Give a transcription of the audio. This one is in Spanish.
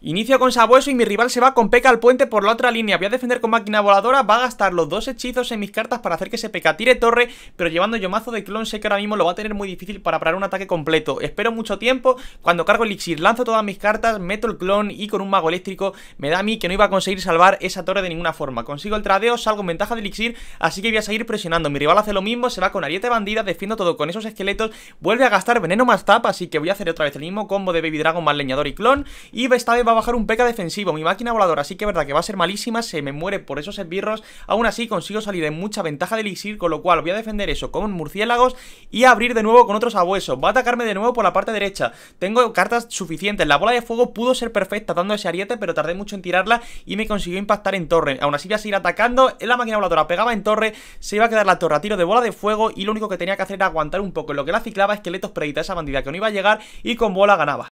Inicio con Sabueso y mi rival se va con peca al puente por la otra línea. Voy a defender con máquina voladora, va a gastar los dos hechizos en mis cartas para hacer que se peca, tire torre, pero llevando yo mazo de clon sé que ahora mismo lo va a tener muy difícil para parar un ataque completo. Espero mucho tiempo, cuando cargo elixir lanzo todas mis cartas, meto el clon y con un mago eléctrico me da a mí que no iba a conseguir salvar esa torre de ninguna forma. Consigo el tradeo, salgo en ventaja de elixir, así que voy a seguir presionando. Mi rival hace lo mismo, se va con ariete bandida, defiendo todo con esos esqueletos, vuelve a gastar veneno más tap, así que voy a hacer otra vez el mismo combo de Baby Dragon más leñador y clon, y esta vez va a bajar un peca defensivo. Mi máquina voladora así que es verdad que va a ser malísima. Se me muere por esos esbirros. Aún así consigo salir en mucha ventaja del elixir. Con lo cual voy a defender eso con murciélagos. Y abrir de nuevo con otros abuesos. Va a atacarme de nuevo por la parte derecha. Tengo cartas suficientes. La bola de fuego pudo ser perfecta dando ese ariete. Pero tardé mucho en tirarla. Y me consiguió impactar en torre. Aún así voy a seguir atacando. La máquina voladora pegaba en torre. Se iba a quedar la torre a tiro de bola de fuego. Y lo único que tenía que hacer era aguantar un poco. lo que la ciclaba esqueletos predita esa bandida que no iba a llegar. Y con bola ganaba.